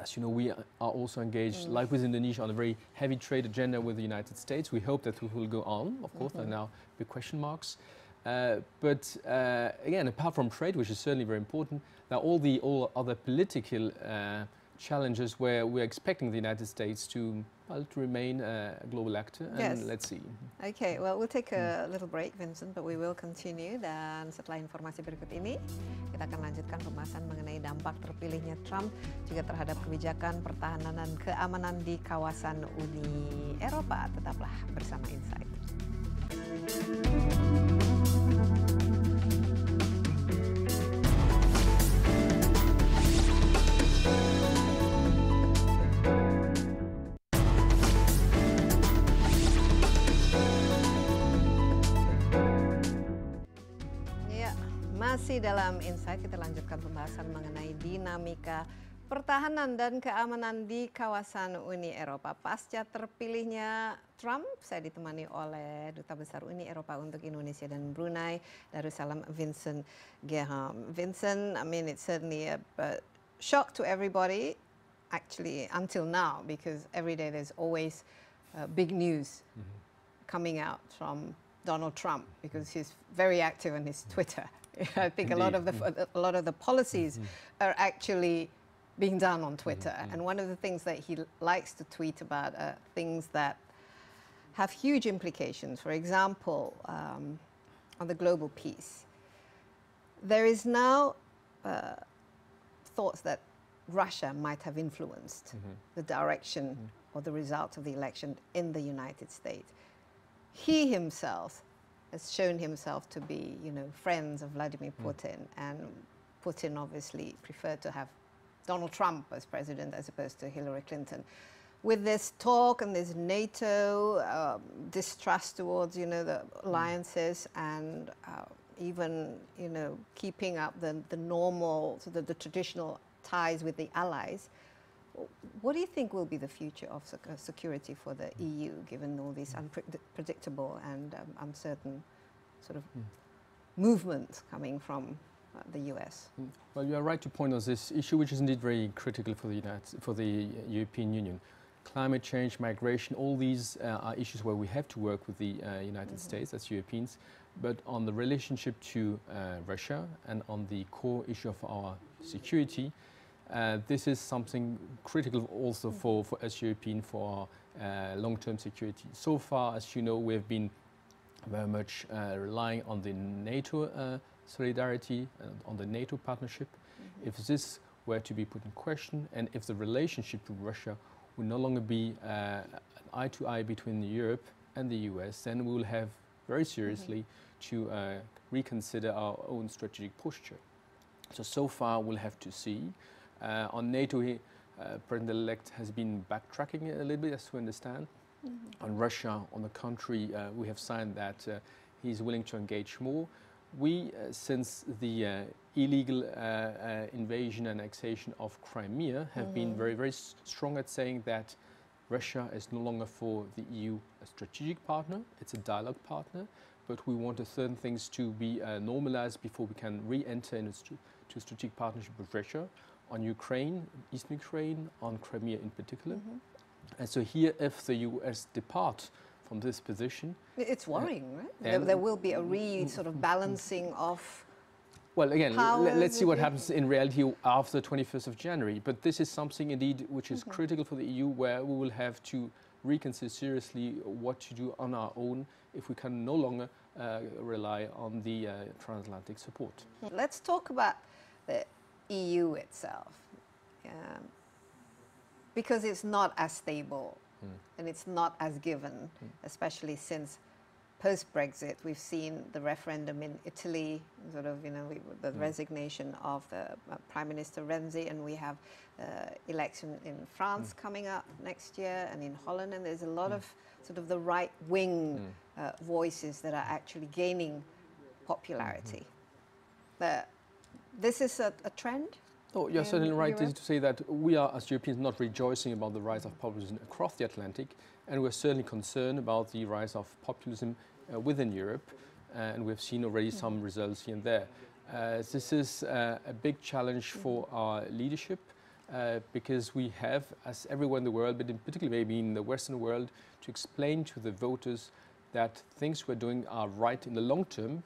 As you know, we are also engaged, mm. like with Indonesia, on a very heavy trade agenda with the United States. We hope that we will go on, of course, mm -hmm. there are now big question marks. Uh, but uh, again, apart from trade, which is certainly very important, now all the all other political uh, challenges where we're expecting the United States to, well, to remain a global actor. And yes. let's see. Okay, well, we'll take a hmm. little break, Vincent, but we will continue. Dan setelah informasi berikut ini, kita akan lanjutkan pembahasan mengenai dampak terpilihnya Trump juga terhadap kebijakan pertahanan dan keamanan di kawasan Uni Eropa. Tetaplah bersama Insight. masih dalam insight kita lanjutkan pembahasan mengenai dinamika pertahanan dan keamanan di kawasan Uni Eropa. Pasca terpilihnya Trump, saya ditemani oleh Duta Besar Uni Eropa untuk Indonesia dan Brunei, Darussalam Vincent Geham. Vincent, I mean it's certainly a, shock to everybody, actually until now, because every day there's always uh, big news mm-hmm. coming out from Donald Trump, because he's very active on his Twitter. I think Indeed. a lot of the mm. a lot of the policies mm-hmm. are actually being done on Twitter. Mm-hmm. And one of the things that he likes to tweet about are things that have huge implications. For example, um, on the global peace, there is now uh, thoughts that Russia might have influenced mm -hmm. the direction mm -hmm. or the result of the election in the United States. He himself has shown himself to be, you know, friends of Vladimir hmm. Putin, mm. and Putin obviously preferred to have Donald Trump as president as opposed to Hillary Clinton. With this talk and this NATO um, distrust towards, you know, the hmm. alliances and uh, even, you know, keeping up the, the normal, so the, the traditional ties with the allies, what do you think will be the future of security for the EU, given all these mm. unpredictable and um, uncertain sort of mm. movements coming from uh, the US? Mm. Well, you are right to point on this issue, which is indeed very critical for the, United, for the European Union. Climate change, migration, all these uh, are issues where we have to work with the uh, United mm -hmm. States as Europeans, but on the relationship to uh, Russia and on the core issue of our security, uh, this is something critical also mm. for, for us European for uh, long-term security. So far, as you know, we have been very much uh, relying on the NATO uh, solidarity, on the NATO partnership. Mm -hmm. If this were to be put in question, and if the relationship to Russia would no longer be uh, an eye to eye between Europe and the US, then we will have very mm-hmm. seriously mm -hmm. to reconsider our own strategic posture. So, so far, we'll have to see uh, on NATO, he, uh, President-elect has been backtracking a little bit, as to understand. Mm -hmm. On Russia, on the country, uh, we have signed that he's willing to engage more. We, since the illegal invasion and annexation of Crimea, have mm -hmm. been mm-hmm. very, very strong at saying that Russia is no longer for the EU a strategic partner, it's a dialogue partner, but we want certain things to be uh, normalized before we can re-enter into a strategic partnership with Russia on Ukraine, eastern Ukraine, on Crimea in particular. Mm -hmm. And so here, if the U.S. depart from this position, it's uh, worrying, uh, right? There, there, will be a re mm-hmm. sort of balancing of. Well, again, let's see what happens in reality after the 21st of January. But this is something indeed which is mm -hmm. critical for the EU, where we will have to reconsider seriously what to do on our own if we can no longer uh, rely on the uh, transatlantic support. Mm-hmm. Let's talk about the EU itself, because it's not as stable mm. and it's not as given, mm. especially since post Brexit we've seen the referendum in Italy, sort of you know we, the mm. resignation of the uh, Prime Minister Renzi, and we have uh, election in France hmm. coming up next year, and in Holland, and there's a lot hmm. of sort of the right wing hmm. uh, voices that are actually gaining popularity. -hmm. But this is a, a trend? Oh, you're certainly right to say that we are, as Europeans, not rejoicing about the rise of populism across the Atlantic, and we're certainly concerned about the rise of populism uh, within Europe, uh, and we've seen already mm -hmm. some results here and there. Uh, this is uh, a big challenge for hmm. our leadership uh, because we have, as everywhere in the world, but in particular maybe in the Western world, to explain to the voters that things we're doing are right in the long term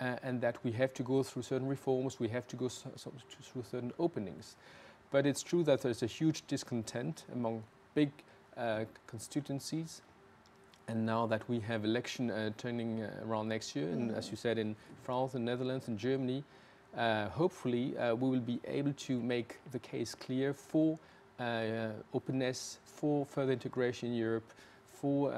uh, and that we have to go through certain reforms, we have to go so, so, through certain openings. But it's true that there's a huge discontent among big uh, constituencies. And now that we have election uh, turning uh, around next year, mm. and as you said, in France, in Netherlands, and Germany, uh, hopefully uh, we will be able to make the case clear for openness, for further integration in Europe, for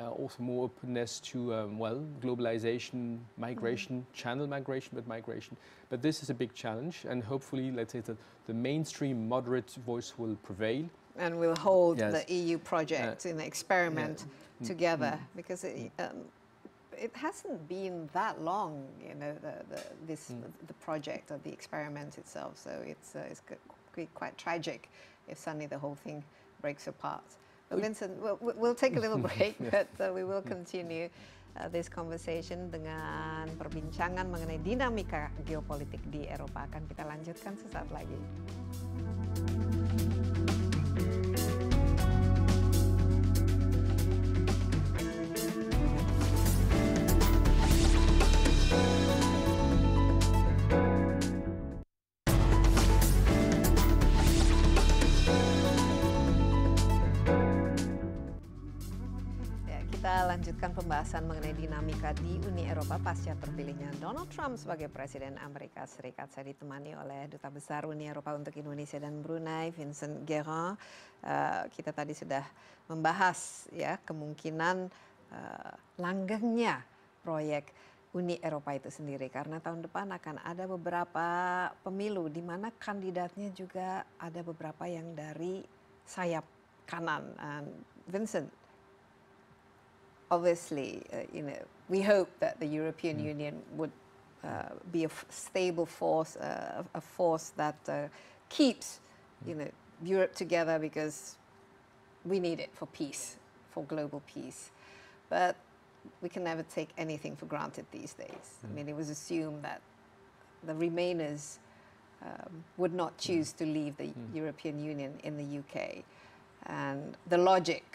uh, also more openness to, um, well, globalization, migration, mm. channel migration, but migration. But this is a big challenge, and hopefully, let's say that the mainstream moderate voice will prevail. And will hold yes. the EU project uh, in the experiment yeah. Mm-hmm. together, mm. because it, um, it hasn't been that long, you know, the, the, this, mm. the project or the experiment itself, so it's, uh, it's quite tragic if suddenly the whole thing breaks apart. Vincent, we'll, we'll take a little break, but uh, we will continue uh, this conversation dengan perbincangan mengenai dinamika geopolitik di Eropa. Akan kita lanjutkan sesaat lagi. di uni eropa pasca terpilihnya donald trump sebagai presiden amerika serikat saya ditemani oleh duta besar uni eropa untuk indonesia dan brunei vincent Guerin. Eh, kita tadi sudah membahas ya kemungkinan eh, langgengnya proyek Uni Eropa itu sendiri karena tahun depan akan ada beberapa pemilu di mana kandidatnya juga ada beberapa yang dari sayap kanan. Vincent, obviously, uh, you know, we hope that the European mm. Union would uh, be a stable force, uh, a force that uh, keeps, mm. you know, Europe together because we need it for peace, for global peace. But we can never take anything for granted these days. Mm. I mean, it was assumed that the Remainers um, would not mm. choose mm. to leave the mm. European Union in the UK, and the logic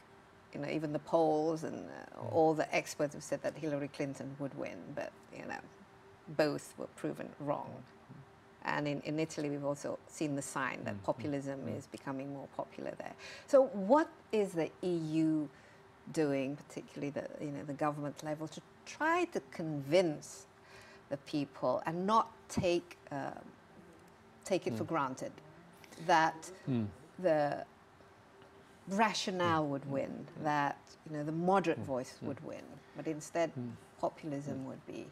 you know, even the polls and uh, mm. all the experts have said that Hillary Clinton would win, but you know, both were proven wrong. Mm-hmm. And in, in Italy, we've also seen the sign that mm-hmm. populism mm-hmm. is becoming more popular there. So, what is the EU doing, particularly the you know the government level, to try to convince the people and not take um, take it mm. for granted that mm. the rationale mm. would win, that you know, the moderate mm. voice mm. would win, but instead populism would be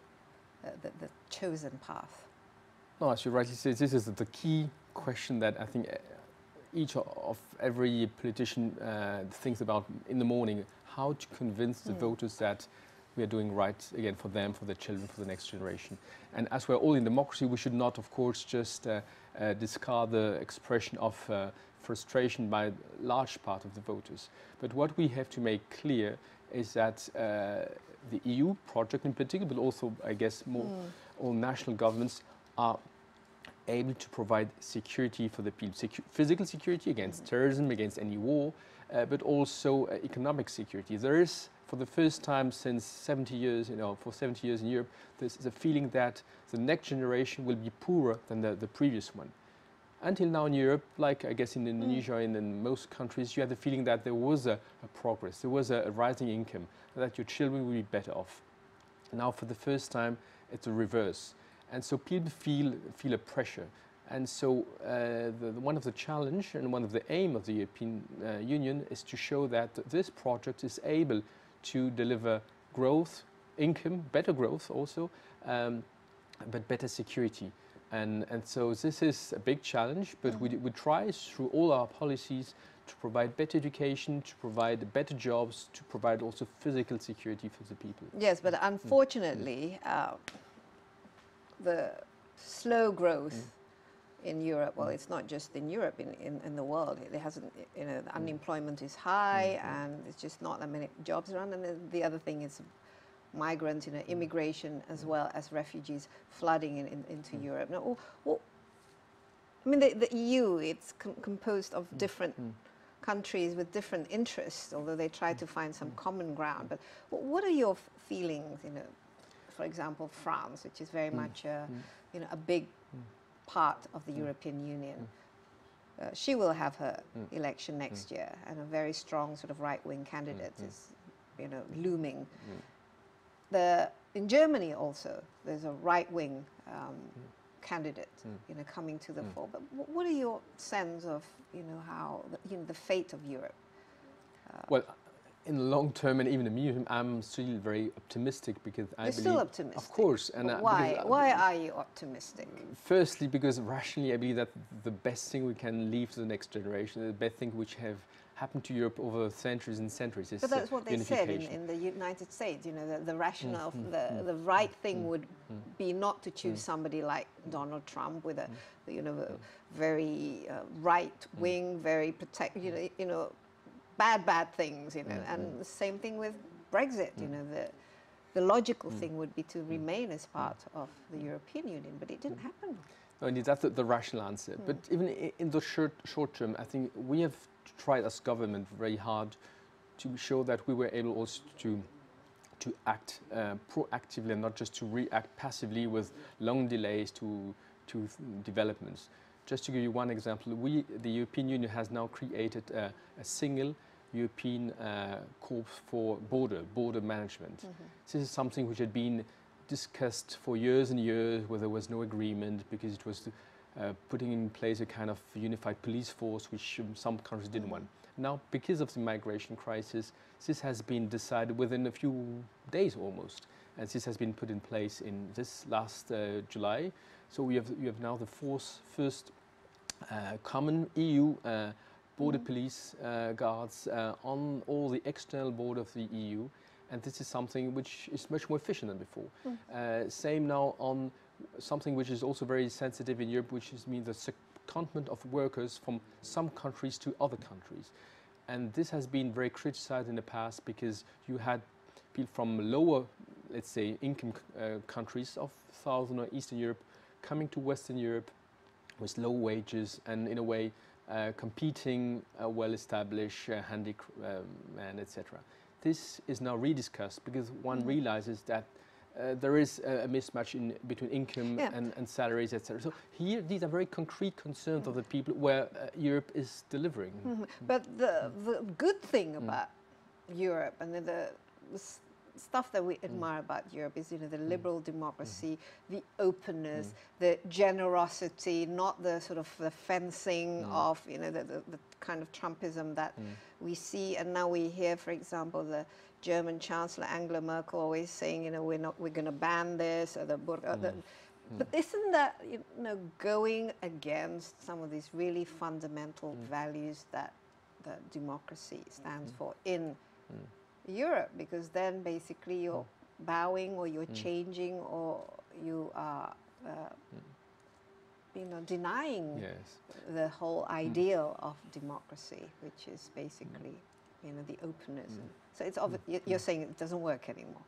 the, uh, the, the chosen path. No, as you rightly say, this is the key question that I think uh, each of every politician uh, thinks about in the morning, how to convince the voters that we are doing right, again, for them, for their children, for the next generation. And as we're all in democracy, we should not, of course, just uh, uh, discard the expression of uh, frustration by a large part of the voters. But what we have to make clear is that uh, the EU project in particular, but also, I guess, more mm. all national governments are able to provide security for the people, Secu physical security against mm. terrorism, against any war, uh, but also uh, economic security. There is, for the first time since 70 years, you know, for 70 years in Europe, there's a feeling that the next generation will be poorer than the, the previous one until now in Europe, like I guess in mm. Indonesia mm. and in most countries, you had the feeling that there was a, a progress, there was a, a rising income, that your children would be better off. Now, for the first time, it's a reverse. And so people feel, feel a pressure. And so uh, the, the, one of the challenge and one of the aim of the European uh, Union is to show that this project is able to deliver growth, income, better growth also, um, but better security. And, and so this is a big challenge, but mm -hmm. we, mm-hmm. we try through all our policies to provide better education, to provide better jobs, to provide also physical security for the people. Yes, but mm. Mm. unfortunately, mm. uh, the slow growth mm. in Europe, well, mm. it's not just in Europe, in, in, in the world, it hasn't, you know, unemployment is high mm -hmm. and there's just not that many jobs around. And the other thing is migrants, you know, mm. immigration as mm. well as refugees flooding in, in, into mm. Europe. Now, I mean, the, the EU, it's com composed of mm. different countries with different interests, although they try to find some common ground. But what are your feelings, you know, for example, France, which is very mm. much a, mm. you know, a big mm. part of the European Union. Uh, she will have her election next year, and a very strong sort of right-wing candidate is, you know, looming the in Germany also there's a right wing um, mm. candidate, mm. you know, coming to the mm. fore. But what are your sense of you know how you know the fate of Europe? Uh, well. In the long term and even the medium, I'm still very optimistic because I You're believe. still optimistic, of course. And why? Why are you optimistic? Firstly, because rationally, I believe that the best thing we can leave to the next generation, the best thing which have happened to Europe over centuries and centuries. but that's what they said in, in, the United States. You know, the, the rationale, mm, the, mm, the right mm. thing mm, would mm. be not to choose mm. somebody like Donald Trump with a, you know, a very uh, right wing, very protect, you know, you know, bad, bad things. You know, and the same thing with Brexit. You know, the the logical thing would be to remain as part of the European Union, but it didn't happen. No, indeed, that's the, the rational answer. But even in the short, short term, I think we have to try as government very hard to show that we were able also to to act uh, proactively and not just to react passively with long delays to to developments. Just to give you one example, we the European Union has now created a, a single European uh, corps for border border management. Mm -hmm. This is something which had been discussed for years and years, where there was no agreement because it was. The, uh, putting in place a kind of unified police force, which um, some countries didn't want. Now, because of the migration crisis, this has been decided within a few days almost, and this has been put in place in this last uh, July. So we have, we have now the force, first uh, common EU uh, border mm-hmm. police uh, guards on all the external border of the EU, and this is something which is much more efficient than before. Mm. same now on something which is also very sensitive in Europe, which is mean the secondment of workers from some countries to other countries. And this has been very criticized in the past because you had people from lower, let's say, income uh, countries of Southern or Eastern Europe coming to Western Europe with low wages and in a way uh, competing uh, well-established uh, handyman, um, etc. This is now rediscussed because one mm -hmm. realizes that uh, there is a mismatch in between income yeah. and, and, salaries, etc. So here, these are very concrete concerns mm. of the people where uh, Europe is delivering. Mm -hmm. But the, the, good thing mm. about Europe and the, the stuff that we mm. admire mm. about Europe is, you know, the mm. liberal mm. democracy, mm. the openness, the generosity, not the sort of the fencing of, you know, the, the, the kind of Trumpism that we see. And now we hear, for example, the German Chancellor Angela Merkel always saying, you know, we're not, we're going to ban this, or the, or the mm. Mm. but isn't that, you know, going against some of these really fundamental mm. values that, that democracy stands mm. for in Europe? Because then basically you're bowing or you're changing or you are, uh, you know, denying yes. the whole ideal of democracy, which is basically you know, the openness. Mm. So it's obvious, mm. you're mm. saying it doesn't work anymore.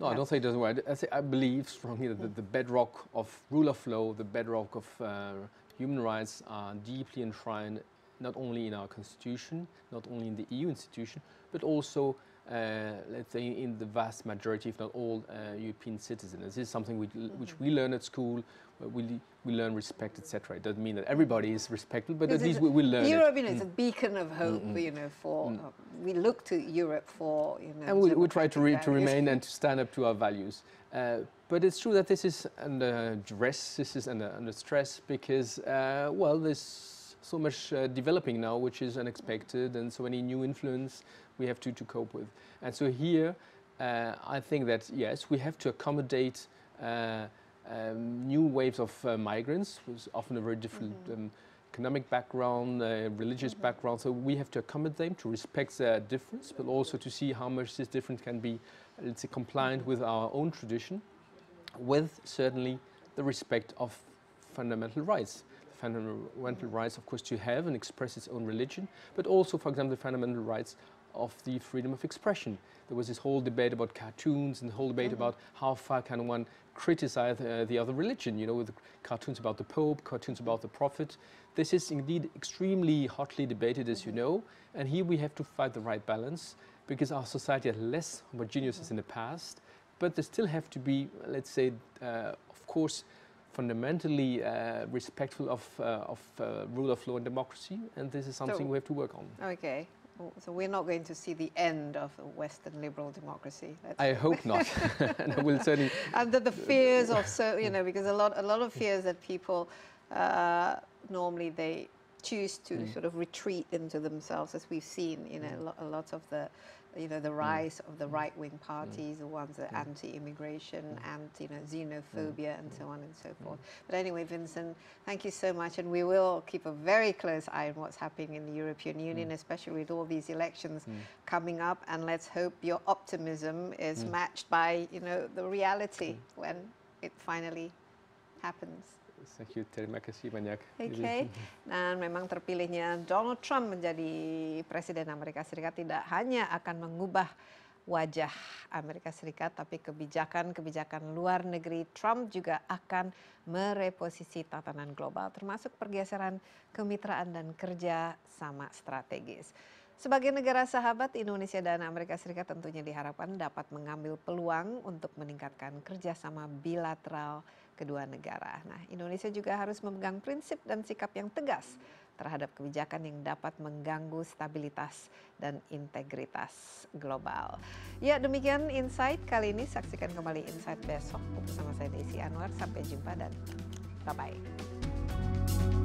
No, I don't say it doesn't work. I, say I believe strongly that the, the bedrock of rule of law, the bedrock of uh, human rights are deeply enshrined not only in our constitution, not only in the EU institution, but also uh, let's say, in the vast majority, if not all, uh, European citizens. This is something we, which we mm-hmm. learn at school. We, we learn respect, etc. It doesn't mean that everybody is respected, but at least we, we learn. Europe, you know, mm. is a beacon of hope. Mm You know, for mm. uh, we look to Europe for you know. And we, we try to, re, to remain and to stand up to our values. Uh, but it's true that this is under stress. This is under, under stress because uh, well, there's so much uh, developing now, which is unexpected, and so many new influence we have to, to cope with. And so here, uh, I think that yes, we have to accommodate uh, um, new waves of uh, migrants, with often a very different mm -hmm. um, economic background, uh, religious mm -hmm. background. So we have to accommodate them to respect their difference, but also to see how much this difference can be, let's say, compliant mm-hmm. with our own tradition, with certainly the respect of fundamental rights fundamental rights, of course, to have and express its own religion, but also, for example, the fundamental rights of the freedom of expression. There was this whole debate about cartoons and the whole debate mm -hmm. about how far can one criticize uh, the other religion, you know, with cartoons about the Pope, cartoons about the Prophet. This is indeed extremely hotly debated, as you mm-hmm. know, and here we have to find the right balance because our society is less homogeneous as mm-hmm. in the past, but there still have to be, let's say, uh, of course, fundamentally uh, respectful of, uh, of uh, rule of law and democracy, and this is something so, we have to work on. Okay. Oh, so we're not going to see the end of Western liberal democracy. That's I hope not. and will certainly. And the, the fears of so you know because a lot a lot of fears that people uh, normally they choose to mm. sort of retreat into themselves, as we've seen, you know, mm. a lot of the, you know, the mm. rise of the mm. right-wing mm. parties, the ones that anti-immigration, anti, you know, xenophobia, and so on and so forth. But anyway, Vincent, thank you so much, and we will keep a very close eye on what's happening in the European Union, especially with all these elections coming up. And let's hope your optimism is matched by, you know, the reality when it finally happens. thank you terima kasih banyak oke hmm. dan memang terpilihnya Donald Trump menjadi presiden Amerika Serikat tidak hanya akan mengubah wajah Amerika Serikat, tapi kebijakan-kebijakan luar negeri Trump juga akan mereposisi tatanan global, termasuk pergeseran kemitraan dan kerja sama strategis. Sebagai negara sahabat, Indonesia dan Amerika Serikat tentunya diharapkan dapat mengambil peluang untuk meningkatkan kerjasama bilateral kedua negara. Nah, Indonesia juga harus memegang prinsip dan sikap yang tegas terhadap kebijakan yang dapat mengganggu stabilitas dan integritas global. Ya, demikian insight kali ini. Saksikan kembali insight besok bersama saya Desi Anwar. Sampai jumpa dan bye-bye.